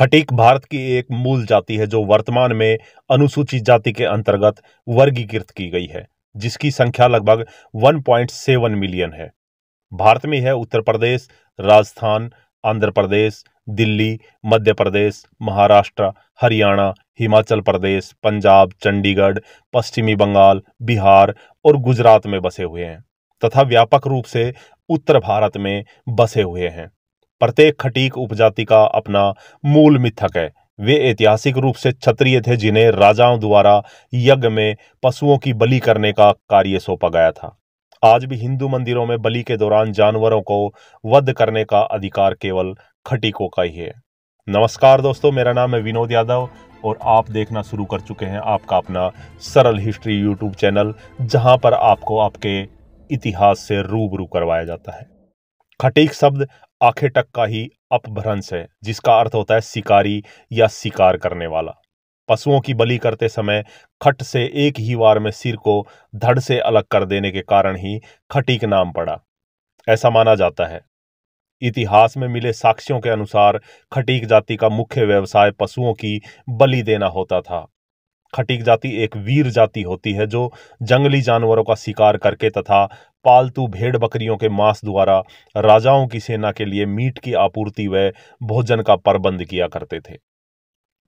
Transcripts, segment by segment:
खटीक भारत की एक मूल जाति है जो वर्तमान में अनुसूचित जाति के अंतर्गत वर्गीकृत की गई है जिसकी संख्या लगभग 1.7 मिलियन है भारत में है उत्तर प्रदेश राजस्थान आंध्र प्रदेश दिल्ली मध्य प्रदेश महाराष्ट्र हरियाणा हिमाचल प्रदेश पंजाब चंडीगढ़ पश्चिमी बंगाल बिहार और गुजरात में बसे हुए हैं तथा व्यापक रूप से उत्तर भारत में बसे हुए हैं प्रत्येक खटीक उपजाति का अपना मूल मिथक है वे ऐतिहासिक रूप से क्षत्रिय थे जिन्हें राजाओं द्वारा यज्ञ में पशुओं की बलि करने का कार्य सौंपा गया था आज भी हिंदू मंदिरों में बलि के दौरान जानवरों को वध करने का अधिकार केवल खटीकों का ही है नमस्कार दोस्तों मेरा नाम है विनोद यादव और आप देखना शुरू कर चुके हैं आपका अपना सरल हिस्ट्री यूट्यूब चैनल जहां पर आपको आपके इतिहास से रूबरू करवाया जाता है खटीक शब्द आखेटक का ही अपभ्रंश है जिसका अर्थ होता है शिकारी या शिकार करने वाला पशुओं की बलि करते समय खट से एक ही वार में सिर को धड़ से अलग कर देने के कारण ही खटीक नाम पड़ा ऐसा माना जाता है इतिहास में मिले साक्ष्यों के अनुसार खटीक जाति का मुख्य व्यवसाय पशुओं की बलि देना होता था खटीक जाति एक वीर जाति होती है जो जंगली जानवरों का शिकार करके तथा पालतू भेड़ बकरियों के मांस द्वारा राजाओं की सेना के लिए मीट की आपूर्ति व भोजन का प्रबंध किया करते थे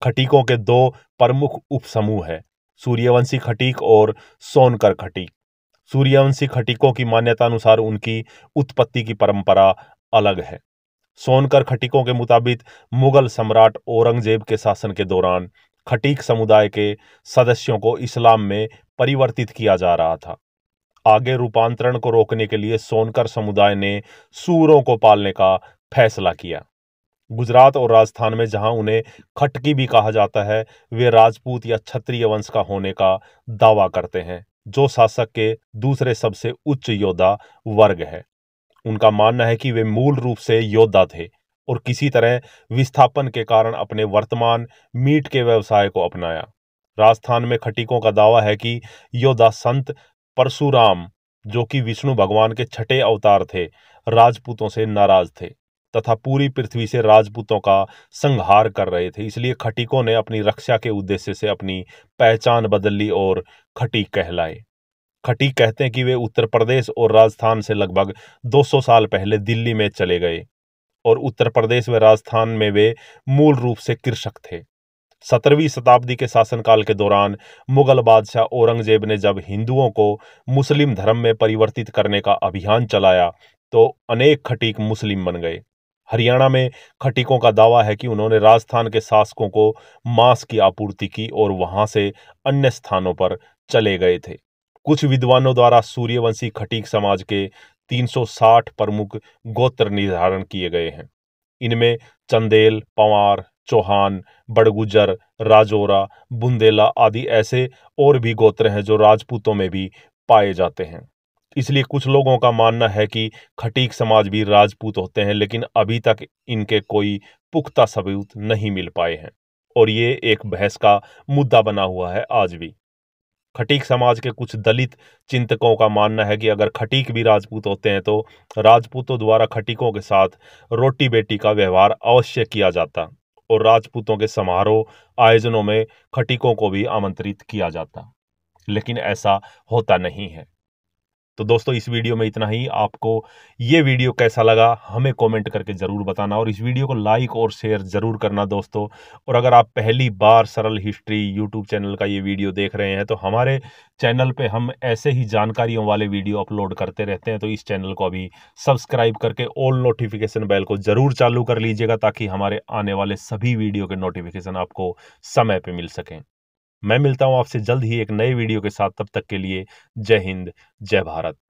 खटीकों के दो प्रमुख उपसमूह है सूर्यवंशी खटीक और सोनकर खटीक सूर्यवंशी खटीकों की मान्यता अनुसार उनकी उत्पत्ति की परंपरा अलग है सोनकर खटीकों के मुताबिक मुगल सम्राट औरंगजेब के शासन के दौरान खटीक समुदाय के सदस्यों को इस्लाम में परिवर्तित किया जा रहा था आगे रूपांतरण को रोकने के लिए सोनकर समुदाय ने सूरों को पालने का फैसला किया गुजरात और राजस्थान में जहां उन्हें खटकी भी कहा जाता है वे राजपूत या क्षत्रिय वंश का होने का दावा करते हैं जो शासक के दूसरे सबसे उच्च योद्धा वर्ग है उनका मानना है कि वे मूल रूप से योद्धा थे और किसी तरह विस्थापन के कारण अपने वर्तमान मीट के व्यवसाय को अपनाया राजस्थान में खटीकों का दावा है कि योद्धा संत परशुराम जो कि विष्णु भगवान के छठे अवतार थे राजपूतों से नाराज थे तथा पूरी पृथ्वी से राजपूतों का संहार कर रहे थे इसलिए खटीकों ने अपनी रक्षा के उद्देश्य से अपनी पहचान बदल ली और खटीक कहलाए खटीक कहते हैं कि वे उत्तर प्रदेश और राजस्थान से लगभग 200 साल पहले दिल्ली में चले गए और उत्तर प्रदेश व राजस्थान में वे मूल रूप से कृषक थे सत्रहवीं शताब्दी के शासनकाल के दौरान मुगल बादशाह औरंगजेब ने जब हिंदुओं को मुस्लिम धर्म में परिवर्तित करने का अभियान चलाया तो अनेक खटीक मुस्लिम बन गए हरियाणा में खटीकों का दावा है कि उन्होंने राजस्थान के शासकों को मांस की आपूर्ति की और वहां से अन्य स्थानों पर चले गए थे कुछ विद्वानों द्वारा सूर्यवंशी खटीक समाज के 360 प्रमुख गोत्र निर्धारण किए गए हैं इनमें चंदेल पंवार चौहान बड़गुजर राजोरा बुंदेला आदि ऐसे और भी गोत्र हैं जो राजपूतों में भी पाए जाते हैं इसलिए कुछ लोगों का मानना है कि खटीक समाज भी राजपूत होते हैं लेकिन अभी तक इनके कोई पुख्ता सबूत नहीं मिल पाए हैं और ये एक बहस का मुद्दा बना हुआ है आज भी खटीक समाज के कुछ दलित चिंतकों का मानना है कि अगर खटीक भी राजपूत होते हैं तो राजपूतों द्वारा खटीकों के साथ रोटी बेटी का व्यवहार अवश्य किया जाता और राजपूतों के समारोह आयोजनों में खटीकों को भी आमंत्रित किया जाता लेकिन ऐसा होता नहीं है तो दोस्तों इस वीडियो में इतना ही आपको ये वीडियो कैसा लगा हमें कमेंट करके ज़रूर बताना और इस वीडियो को लाइक और शेयर ज़रूर करना दोस्तों और अगर आप पहली बार सरल हिस्ट्री यूट्यूब चैनल का ये वीडियो देख रहे हैं तो हमारे चैनल पे हम ऐसे ही जानकारियों वाले वीडियो अपलोड करते रहते हैं तो इस चैनल को अभी सब्सक्राइब करके ऑल नोटिफिकेशन बैल को ज़रूर चालू कर लीजिएगा ताकि हमारे आने वाले सभी वीडियो के नोटिफिकेशन आपको समय पर मिल सकें मैं मिलता हूँ आपसे जल्द ही एक नए वीडियो के साथ तब तक के लिए जय हिंद जय भारत